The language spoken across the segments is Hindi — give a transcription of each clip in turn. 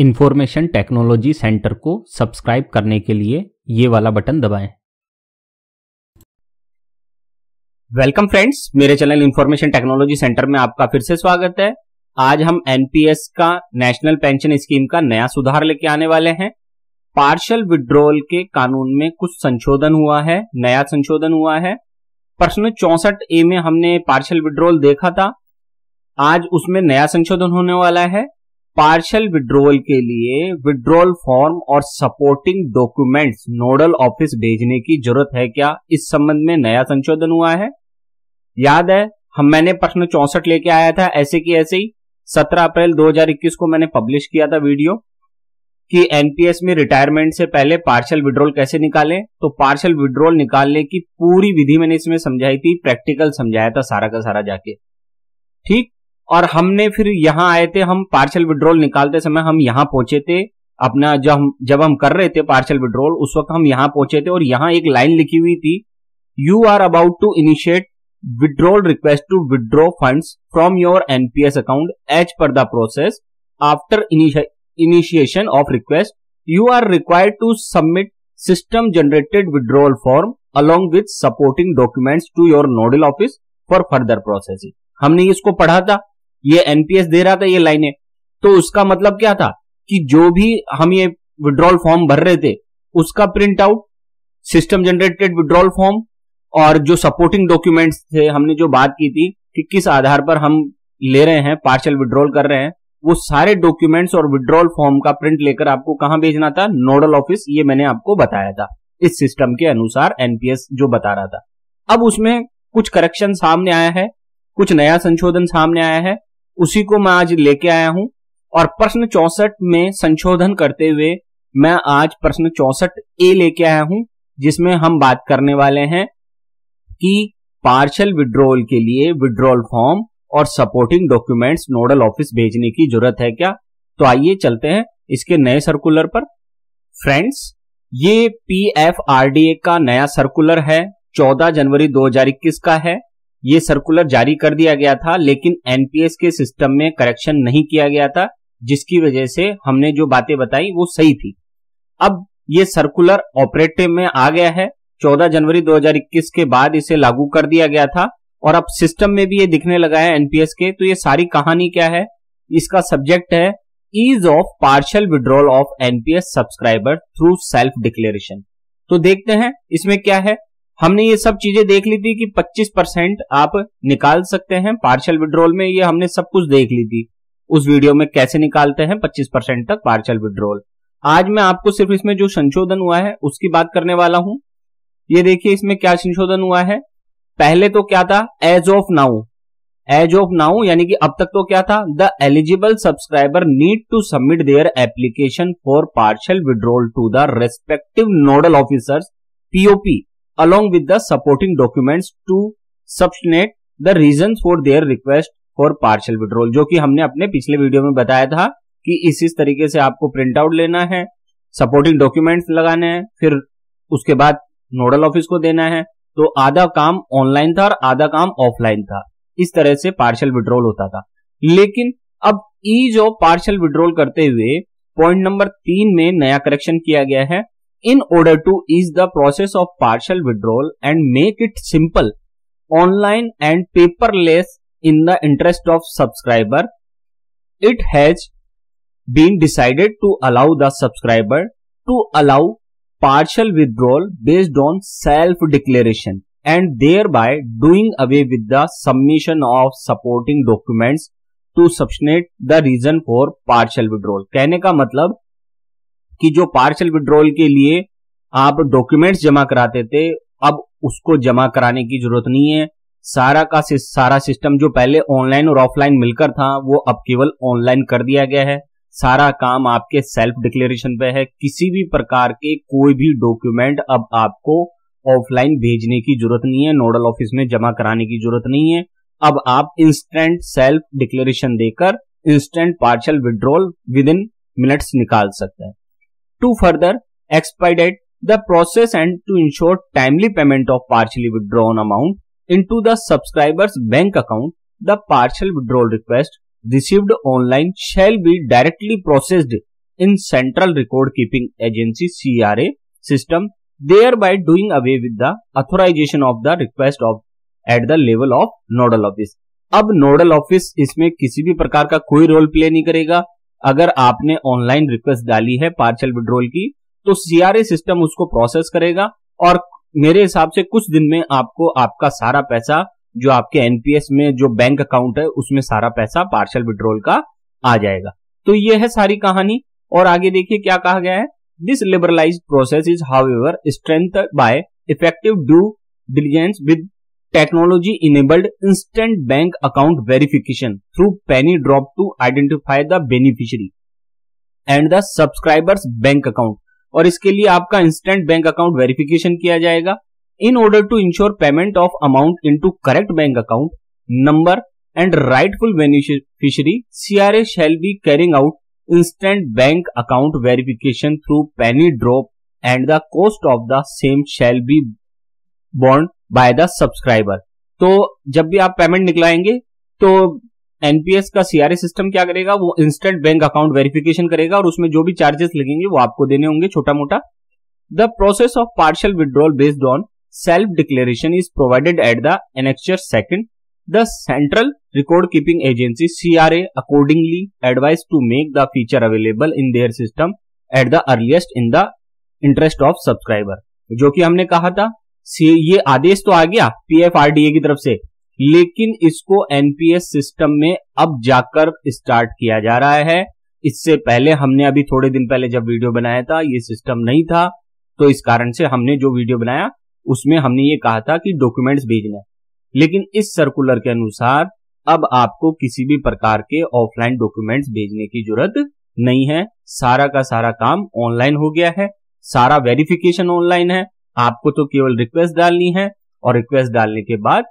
इंफॉर्मेशन टेक्नोलॉजी सेंटर को सब्सक्राइब करने के लिए ये वाला बटन दबाएं। वेलकम फ्रेंड्स मेरे चैनल इंफॉर्मेशन टेक्नोलॉजी सेंटर में आपका फिर से स्वागत है आज हम एनपीएस का नेशनल पेंशन स्कीम का नया सुधार लेके आने वाले हैं पार्शल विड्रोल के कानून में कुछ संशोधन हुआ है नया संशोधन हुआ है प्रश्न चौसठ ए में हमने पार्शल विड्रोल देखा था आज उसमें नया संशोधन होने वाला है पार्शल विड्रोवल के लिए विड्रोवल फॉर्म और सपोर्टिंग डॉक्यूमेंट्स नोडल ऑफिस भेजने की जरूरत है क्या इस संबंध में नया संशोधन हुआ है याद है हम मैंने प्रश्न चौसठ लेके आया था ऐसे की ऐसे ही सत्रह अप्रैल 2021 को मैंने पब्लिश किया था वीडियो कि एनपीएस में रिटायरमेंट से पहले पार्शल विड्रोल कैसे निकालें तो पार्शल विड्रोल निकालने की पूरी विधि मैंने इसमें समझाई थी प्रैक्टिकल समझाया था सारा का सारा जाके ठीक और हमने फिर यहां आए थे हम पार्शल विड्रोल निकालते समय हम यहां पहुंचे थे अपना जब हम जब हम कर रहे थे पार्शल विड्रोल उस वक्त हम यहां पहुंचे थे और यहां एक लाइन लिखी हुई थी you are about to initiate withdrawal request to withdraw fund from your NPS account as per the process after initiation of request you are required to submit system generated withdrawal form along with supporting documents to your nodal office for further processing हमने इसको पढ़ा था ये एनपीएस दे रहा था ये लाइनें तो उसका मतलब क्या था कि जो भी हम ये विड्रॉल फॉर्म भर रहे थे उसका print out system generated withdrawal form और जो सपोर्टिंग डॉक्यूमेंट्स थे हमने जो बात की थी कि किस आधार पर हम ले रहे हैं पार्शल विड्रॉल कर रहे हैं वो सारे डॉक्यूमेंट्स और विड्रॉल फॉर्म का प्रिंट लेकर आपको कहां भेजना था नोडल ऑफिस ये मैंने आपको बताया था इस सिस्टम के अनुसार एनपीएस जो बता रहा था अब उसमें कुछ करेक्शन सामने आया है कुछ नया संशोधन सामने आया है उसी को मैं आज लेके आया हूं और प्रश्न चौसठ में संशोधन करते हुए मैं आज प्रश्न चौसठ ए लेके आया हूं जिसमें हम बात करने वाले हैं कि पार्शल विड्रोल के लिए विड्रोल फॉर्म और सपोर्टिंग डॉक्यूमेंट्स नोडल ऑफिस भेजने की जरूरत है क्या तो आइए चलते हैं इसके नए सर्कुलर पर फ्रेंड्स ये P F R D A का नया सर्कुलर है 14 जनवरी 2021 का है ये सर्कुलर जारी कर दिया गया था लेकिन एनपीएस के सिस्टम में करेक्शन नहीं किया गया था जिसकी वजह से हमने जो बातें बताई वो सही थी अब ये सर्कुलर ऑपरेटिव में आ गया है 14 जनवरी 2021 के बाद इसे लागू कर दिया गया था और अब सिस्टम में भी ये दिखने लगा है एनपीएस के तो ये सारी कहानी क्या है इसका सब्जेक्ट है ease of partial withdrawal of NPS subscriber through self declaration तो देखते हैं इसमें क्या है हमने ये सब चीजें देख ली थी कि 25 परसेंट आप निकाल सकते हैं पार्शियल विड्रोल में ये हमने सब कुछ देख ली थी उस वीडियो में कैसे निकालते हैं 25 परसेंट तक पार्शियल विड्रोल आज मैं आपको सिर्फ इसमें जो संशोधन हुआ है उसकी बात करने वाला हूं ये देखिए इसमें क्या संशोधन हुआ है पहले तो क्या था as of now as of now यानी कि अब तक तो क्या था the eligible subscriber need to submit their application for partial withdrawal to the respective nodal officers POP along with the supporting documents to substantiate the reasons for their request for partial withdrawal जो कि हमने अपने पिछले वीडियो में बताया था कि इस इस तरीके से आपको प्रिंट आउट लेना है सपोर्टिंग डॉक्यूमेंट्स लगाने हैं फिर उसके बाद नोडल ऑफिस को देना है तो आधा काम ऑनलाइन था और आधा काम ऑफलाइन था इस तरह से पार्शियल विड्रॉल होता था लेकिन अब ई जो पार्शियल विड्रोल करते हुए पॉइंट नंबर तीन में नया करेक्शन किया गया है In order to ease the process of partial withdrawal and make it simple, online and paperless in the interest of subscriber, it has been decided to allow the subscriber to allow partial withdrawal based on self-declaration and thereby doing away with the submission of supporting documents to substantiate the reason for partial withdrawal. कहने का मतलब कि जो पार्शल विड्रोवल के लिए आप डॉक्यूमेंट्स जमा कराते थे अब उसको जमा कराने की जरूरत नहीं है सारा का सारा सिस्टम जो पहले ऑनलाइन और ऑफलाइन मिलकर था वो अब केवल ऑनलाइन कर दिया गया है सारा काम आपके सेल्फ डिक्लेरेशन पे है किसी भी प्रकार के कोई भी डॉक्यूमेंट अब आपको ऑफलाइन भेजने की जरूरत नहीं है नोडल ऑफिस में जमा कराने की जरूरत नहीं है अब आप इंस्टेंट सेल्फ डिक्लेरेशन देकर instant partial withdrawal within minutes निकाल सकते हैं to further expedite the process and to ensure timely payment of partially withdrawn amount into the subscriber's bank account the partial withdrawal request received online shall be directly processed in central record keeping agency C R A system thereby doing away with the authorisation of the request of at the level of nodal office अब नोडल ऑफिस इसमें किसी भी प्रकार का कोई रोल प्ले नहीं करेगा अगर आपने ऑनलाइन रिक्वेस्ट डाली है पार्सल विड्रोल की तो सीआरए सिस्टम उसको प्रोसेस करेगा और मेरे हिसाब से कुछ दिन में आपको आपका सारा पैसा जो आपके एनपीएस में जो बैंक अकाउंट है उसमें सारा पैसा पार्सल विड्रोल का आ जाएगा तो ये है सारी कहानी और आगे देखिए क्या कहा गया है this liberalise process is however strength by effective due diligence with technology enabled instant bank account verification through penny drop to identify the beneficiary and the subscriber's bank account और इसके लिए आपका इंस्टेंट बैंक अकाउंट वेरिफिकेशन किया जाएगा in order to ensure payment of amount into correct bank account number and right rightful beneficiary CRA shall be carrying out instant bank account verification through penny drop and the cost of the same shall be bond by the subscriber तो जब भी आप पेमेंट निकलाएंगे तो एनपीएस का सीआरए सिस्टम क्या करेगा वो इंस्टेंट बैंक अकाउंट वेरिफिकेशन करेगा और उसमें जो भी चार्जेस लगेंगे वो आपको देने होंगे छोटा मोटा the process of partial withdrawal based on self declaration is provided at the annexure second the central record keeping agency CRA accordingly advise to make the feature available in their system at the earliest in the interest of subscriber जो कि हमने कहा था ये आदेश तो आ गया पीएफआरडीए की तरफ से लेकिन इसको एनपीएस सिस्टम में अब जाकर स्टार्ट किया जा रहा है इससे पहले हमने अभी थोड़े दिन पहले जब वीडियो बनाया था ये सिस्टम नहीं था तो इस कारण से हमने जो वीडियो बनाया उसमें हमने ये कहा था कि डॉक्यूमेंट्स भेजना है लेकिन इस सर्कुलर के अनुसार अब आपको किसी भी प्रकार के ऑफलाइन डॉक्यूमेंट्स भेजने की जरूरत नहीं है सारा का सारा काम ऑनलाइन हो गया है सारा वेरिफिकेशन ऑनलाइन है आपको तो केवल रिक्वेस्ट डालनी है और रिक्वेस्ट डालने के बाद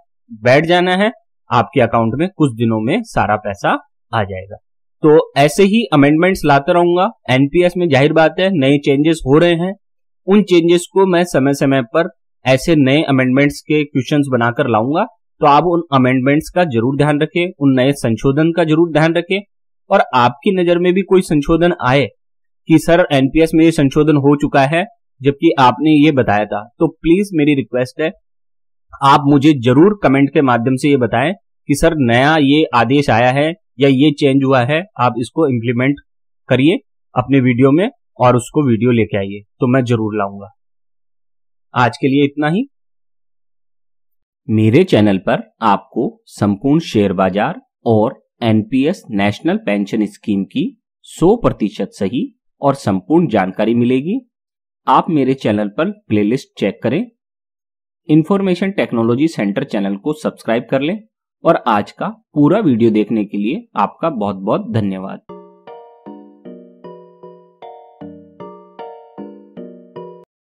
बैठ जाना है आपके अकाउंट में कुछ दिनों में सारा पैसा आ जाएगा तो ऐसे ही अमेंडमेंट्स लाता रहूंगा एनपीएस में जाहिर बात है नए चेंजेस हो रहे हैं उन चेंजेस को मैं समय समय पर ऐसे नए अमेंडमेंट्स के क्वेश्चन बनाकर लाऊंगा तो आप उन अमेंडमेंट्स का जरूर ध्यान रखें उन नए संशोधन का जरूर ध्यान रखें और आपकी नजर में भी कोई संशोधन आए कि सर एनपीएस में ये संशोधन हो चुका है जबकि आपने ये बताया था तो प्लीज मेरी रिक्वेस्ट है आप मुझे जरूर कमेंट के माध्यम से ये बताएं कि सर नया ये आदेश आया है या ये चेंज हुआ है आप इसको इम्प्लीमेंट करिए अपने वीडियो में और उसको वीडियो लेके आइए तो मैं जरूर लाऊंगा आज के लिए इतना ही मेरे चैनल पर आपको संपूर्ण शेयर बाजार और एनपीएस नेशनल पेंशन स्कीम की 100 प्रतिशत सही और संपूर्ण जानकारी मिलेगी आप मेरे चैनल पर प्लेलिस्ट चेक करें इंफॉर्मेशन टेक्नोलॉजी सेंटर चैनल को सब्सक्राइब कर लें और आज का पूरा वीडियो देखने के लिए आपका बहुत बहुत धन्यवाद